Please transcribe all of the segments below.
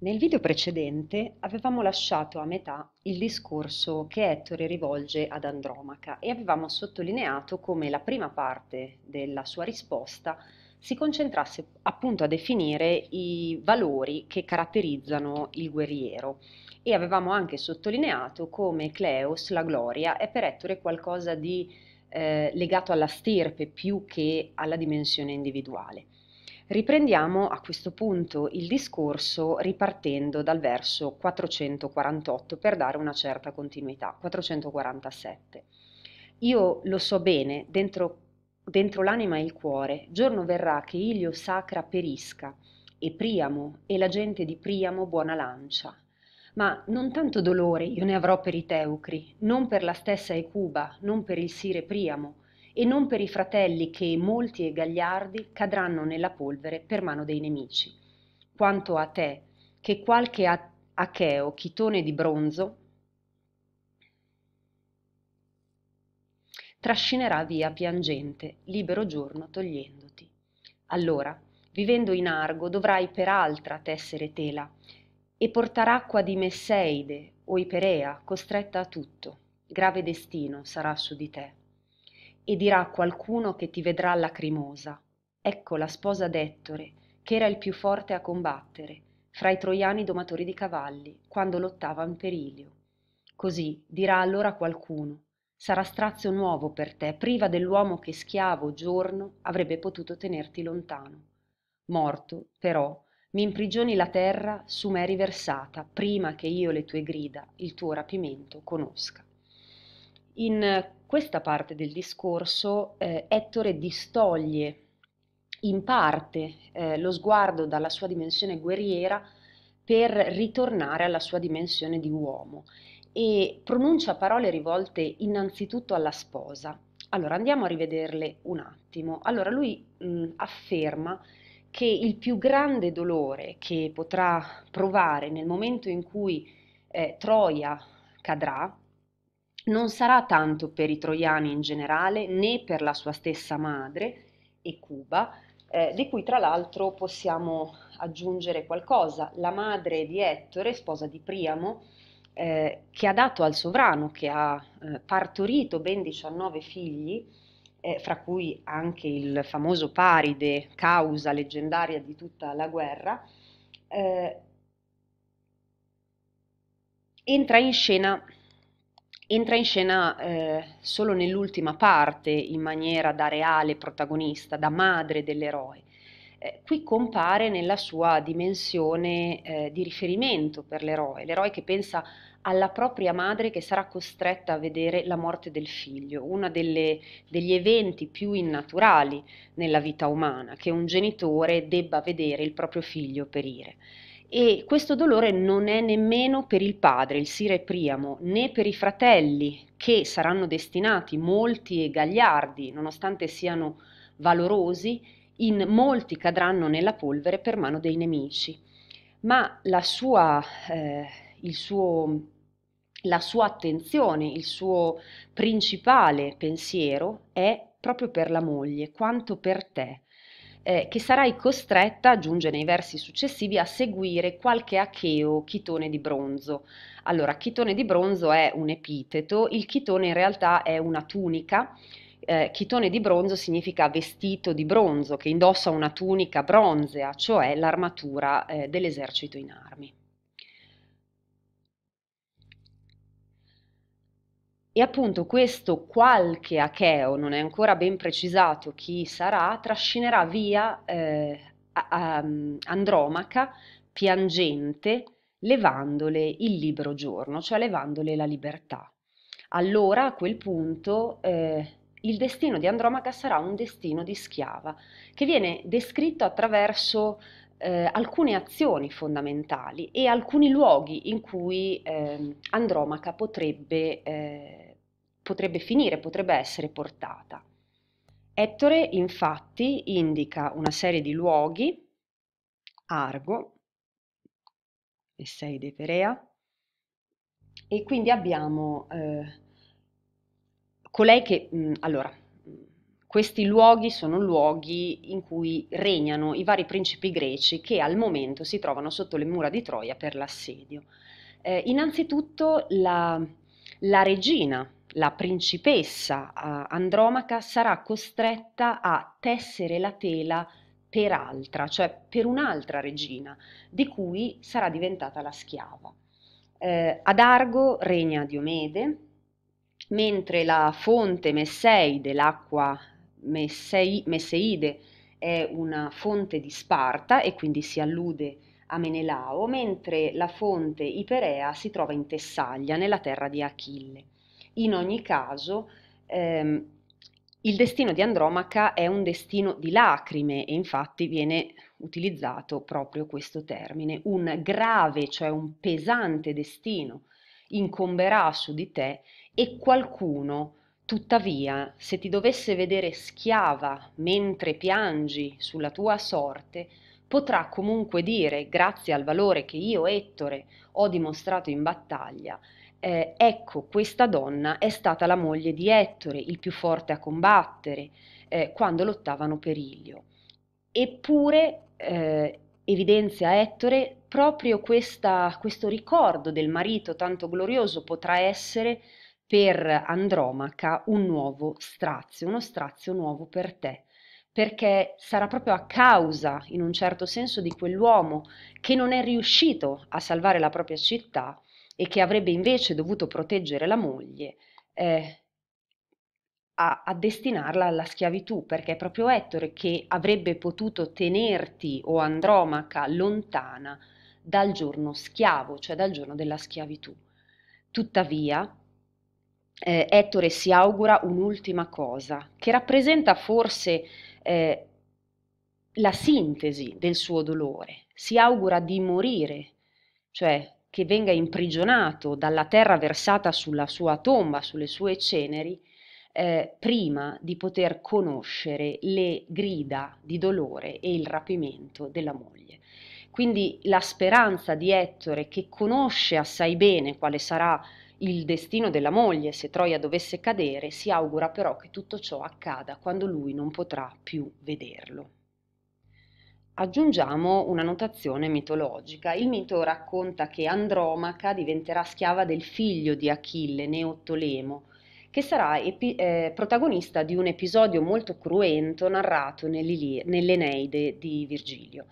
Nel video precedente avevamo lasciato a metà il discorso che Ettore rivolge ad Andromaca e avevamo sottolineato come la prima parte della sua risposta si concentrasse appunto a definire i valori che caratterizzano il guerriero e avevamo anche sottolineato come Cleos, la gloria, è per Ettore qualcosa di eh, legato alla stirpe più che alla dimensione individuale. Riprendiamo a questo punto il discorso ripartendo dal verso 448 per dare una certa continuità, 447. Io lo so bene, dentro, dentro l'anima e il cuore, giorno verrà che Ilio Sacra perisca e Priamo e la gente di Priamo buona lancia. Ma non tanto dolore io ne avrò per i Teucri, non per la stessa Ecuba, non per il Sire Priamo, e non per i fratelli che, molti e gagliardi, cadranno nella polvere per mano dei nemici. Quanto a te, che qualche acheo chitone di bronzo trascinerà via piangente, libero giorno togliendoti. Allora, vivendo in Argo, dovrai per altra tessere tela e portar acqua di Messeide o Iperea, costretta a tutto. Grave destino sarà su di te e dirà a qualcuno che ti vedrà lacrimosa. Ecco la sposa d'Ettore, che era il più forte a combattere, fra i troiani domatori di cavalli, quando lottava in perilio. Così dirà allora qualcuno, sarà strazio nuovo per te, priva dell'uomo che schiavo giorno avrebbe potuto tenerti lontano. Morto, però, mi imprigioni la terra su me riversata, prima che io le tue grida, il tuo rapimento conosca. In questa parte del discorso eh, Ettore distoglie in parte eh, lo sguardo dalla sua dimensione guerriera per ritornare alla sua dimensione di uomo e pronuncia parole rivolte innanzitutto alla sposa. Allora andiamo a rivederle un attimo. Allora lui mh, mm, afferma che il più grande dolore che potrà provare nel momento in cui eh, Troia cadrà non sarà tanto per i troiani in generale né per la sua stessa madre e Cuba, eh, di cui tra l'altro possiamo aggiungere qualcosa. La madre di Ettore, sposa di Priamo, eh, che ha dato al sovrano, che ha eh, partorito ben 19 figli, eh, fra cui anche il famoso Paride, causa leggendaria di tutta la guerra, eh, entra in scena entra in scena eh, solo nell'ultima parte in maniera da reale protagonista, da madre dell'eroe. Eh, qui compare nella sua dimensione eh, di riferimento per l'eroe, l'eroe che pensa alla propria madre che sarà costretta a vedere la morte del figlio, uno degli eventi più innaturali nella vita umana, che un genitore debba vedere il proprio figlio perire e questo dolore non è nemmeno per il padre, il sire Priamo, né per i fratelli che saranno destinati, molti e gagliardi, nonostante siano valorosi, in molti cadranno nella polvere per mano dei nemici. Ma la sua, eh, il suo la sua attenzione, il suo principale pensiero è proprio per la moglie, quanto per te eh, che sarai costretta, aggiunge nei versi successivi, a seguire qualche acheo chitone di bronzo. Allora, chitone di bronzo è un epiteto, il chitone in realtà è una tunica. Eh, chitone di bronzo significa vestito di bronzo, che indossa una tunica bronzea, cioè l'armatura eh, dell'esercito in armi. E appunto questo qualche acheo, non è ancora ben precisato chi sarà, trascinerà via eh, a, a, mm, Andromaca piangente, levandole il libero giorno, cioè levandole la libertà. Allora a quel punto eh, il destino di Andromaca sarà un destino di schiava, che viene descritto attraverso eh, alcune azioni fondamentali e alcuni luoghi in cui eh, Andromaca potrebbe, eh, potrebbe finire, potrebbe essere portata. Ettore infatti indica una serie di luoghi, Argo, e sei de Perea, e quindi abbiamo eh, colei che, mh, mm, allora, questi luoghi sono luoghi in cui regnano i vari principi greci che al momento si trovano sotto le mura di Troia per l'assedio. Eh, innanzitutto la, la regina la principessa eh, Andromaca sarà costretta a tessere la tela per altra, cioè per un'altra regina, di cui sarà diventata la schiava. Eh, ad Argo regna Diomede, mentre la fonte Messei dell'acqua Messei, Messeide è una fonte di Sparta e quindi si allude a Menelao, mentre la fonte Iperea si trova in Tessaglia, nella terra di Achille. In ogni caso, ehm, il destino di Andromaca è un destino di lacrime e infatti viene utilizzato proprio questo termine. Un grave, cioè un pesante destino incomberà su di te e qualcuno Tuttavia, se ti dovesse vedere schiava mentre piangi sulla tua sorte, potrà comunque dire, grazie al valore che io, Ettore, ho dimostrato in battaglia, eh, ecco, questa donna è stata la moglie di Ettore, il più forte a combattere, eh, quando lottavano per Ilio. Eppure, eh, evidenzia Ettore, proprio questa, questo ricordo del marito tanto glorioso potrà essere per Andromaca un nuovo strazio, uno strazio nuovo per te, perché sarà proprio a causa, in un certo senso, di quell'uomo che non è riuscito a salvare la propria città e che avrebbe invece dovuto proteggere la moglie, eh, a, a destinarla alla schiavitù, perché è proprio Ettore che avrebbe potuto tenerti o Andromaca lontana dal giorno schiavo, cioè dal giorno della schiavitù. Tuttavia, eh, Ettore si augura un'ultima cosa, che rappresenta forse eh, la sintesi del suo dolore. Si augura di morire, cioè che venga imprigionato dalla terra versata sulla sua tomba, sulle sue ceneri, eh, prima di poter conoscere le grida di dolore e il rapimento della moglie. Quindi la speranza di Ettore, che conosce assai bene quale sarà il destino della moglie, se Troia dovesse cadere, si augura però che tutto ciò accada quando lui non potrà più vederlo. Aggiungiamo una notazione mitologica. Il mito racconta che Andromaca diventerà schiava del figlio di Achille, Neottolemo, che sarà epi- eh, protagonista di un episodio molto cruento narrato nell'Eneide di Virgilio.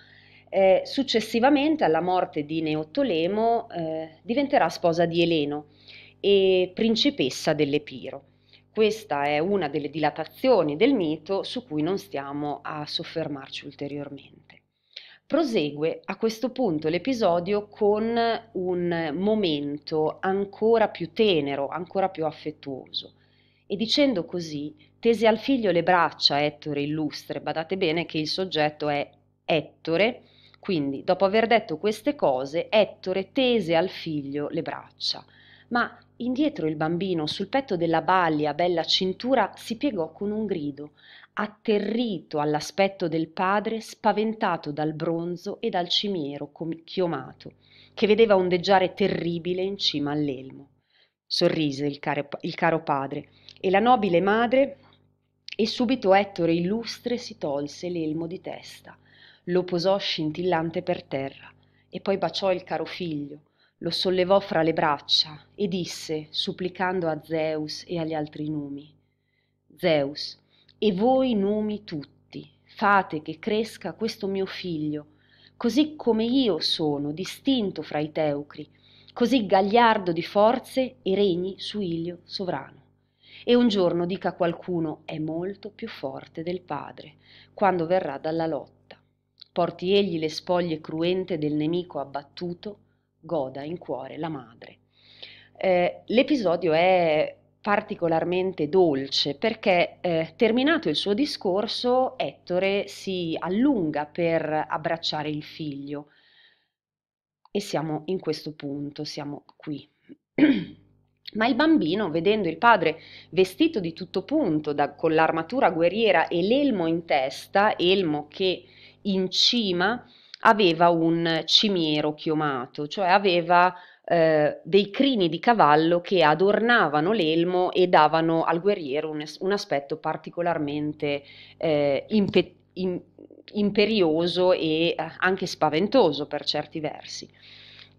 Eh, successivamente alla morte di Neottolemo eh, diventerà sposa di Eleno e principessa dell'Epiro. Questa è una delle dilatazioni del mito su cui non stiamo a soffermarci ulteriormente. Prosegue a questo punto l'episodio con un momento ancora più tenero, ancora più affettuoso. E dicendo così, tese al figlio le braccia Ettore illustre, badate bene che il soggetto è Ettore, quindi, dopo aver detto queste cose, Ettore tese al figlio le braccia, ma indietro il bambino, sul petto della balia bella cintura, si piegò con un grido, atterrito all'aspetto del padre, spaventato dal bronzo e dal cimiero chiomato, che vedeva ondeggiare terribile in cima all'elmo. Sorrise il caro, il caro padre e la nobile madre, e subito Ettore illustre si tolse l'elmo di testa lo posò scintillante per terra e poi baciò il caro figlio lo sollevò fra le braccia e disse supplicando a Zeus e agli altri numi Zeus e voi numi tutti fate che cresca questo mio figlio così come io sono distinto fra i teucri così gagliardo di forze e regni su Ilio sovrano e un giorno dica qualcuno è molto più forte del padre quando verrà dalla lotta porti egli le spoglie cruente del nemico abbattuto, goda in cuore la madre. Eh, l'episodio è particolarmente dolce perché eh, terminato il suo discorso Ettore si allunga per abbracciare il figlio e siamo in questo punto, siamo qui. Ma il bambino, vedendo il padre vestito di tutto punto, da, con l'armatura guerriera e l'elmo in testa, elmo che in cima aveva un cimiero chiomato, cioè aveva eh, dei crini di cavallo che adornavano l'elmo e davano al guerriero un, un aspetto particolarmente eh, impe, in, imperioso e eh, anche spaventoso per certi versi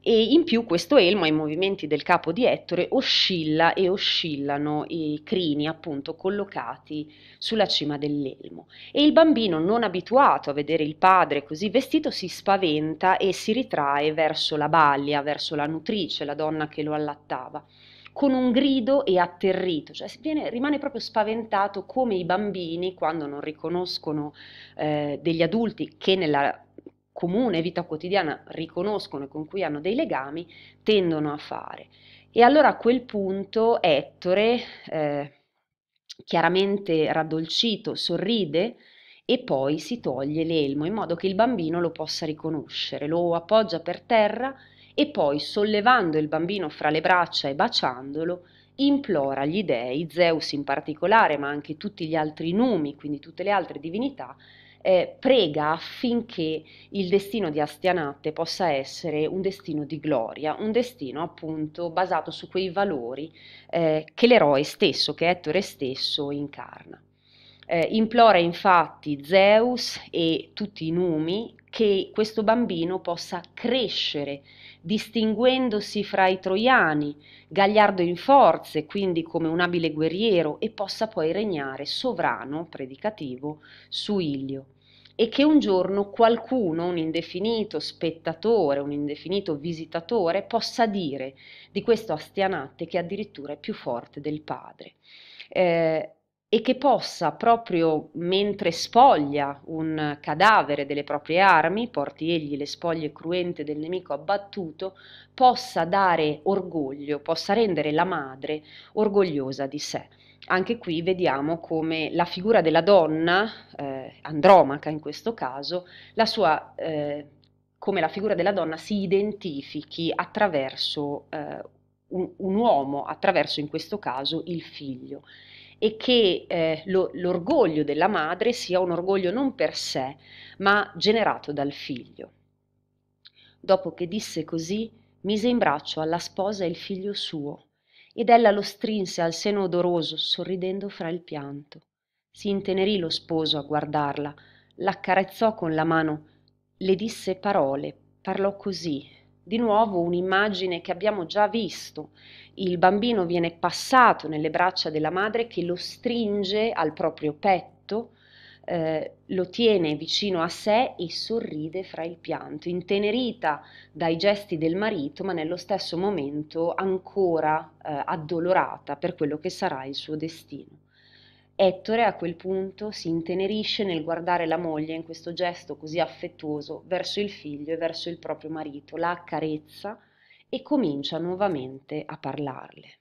e in più questo elmo ai movimenti del capo di Ettore oscilla e oscillano i crini appunto collocati sulla cima dell'elmo e il bambino non abituato a vedere il padre così vestito si spaventa e si ritrae verso la balia, verso la nutrice, la donna che lo allattava con un grido e atterrito, cioè viene, rimane proprio spaventato come i bambini quando non riconoscono eh, degli adulti che nella comune, vita quotidiana, riconoscono e con cui hanno dei legami, tendono a fare. E allora a quel punto Ettore, eh, chiaramente raddolcito, sorride e poi si toglie l'elmo in modo che il bambino lo possa riconoscere, lo appoggia per terra e poi sollevando il bambino fra le braccia e baciandolo, implora gli dei, Zeus in particolare, ma anche tutti gli altri numi, quindi tutte le altre divinità, eh, prega affinché il destino di Astianatte possa essere un destino di gloria, un destino appunto basato su quei valori eh, che l'eroe stesso, che Ettore stesso incarna. Eh, implora infatti Zeus e tutti i numi che questo bambino possa crescere, distinguendosi fra i troiani, gagliardo in forze, quindi come un abile guerriero, e possa poi regnare sovrano, predicativo, su Ilio e che un giorno qualcuno, un indefinito spettatore, un indefinito visitatore, possa dire di questo Astianatte che addirittura è più forte del padre. Eh, e che possa proprio mentre spoglia un cadavere delle proprie armi, porti egli le spoglie cruente del nemico abbattuto, possa dare orgoglio, possa rendere la madre orgogliosa di sé anche qui vediamo come la figura della donna, eh, Andromaca in questo caso, la sua, eh, come la figura della donna si identifichi attraverso eh, un, un, uomo, attraverso in questo caso il figlio, e che eh, lo, l'orgoglio della madre sia un orgoglio non per sé, ma generato dal figlio. Dopo che disse così, mise in braccio alla sposa il figlio suo ed ella lo strinse al seno odoroso sorridendo fra il pianto si intenerì lo sposo a guardarla l'accarezzò con la mano le disse parole parlò così di nuovo un'immagine che abbiamo già visto il bambino viene passato nelle braccia della madre che lo stringe al proprio petto eh, lo tiene vicino a sé e sorride fra il pianto, intenerita dai gesti del marito, ma nello stesso momento ancora eh, addolorata per quello che sarà il suo destino. Ettore a quel punto si intenerisce nel guardare la moglie in questo gesto così affettuoso verso il figlio e verso il proprio marito, la accarezza e comincia nuovamente a parlarle.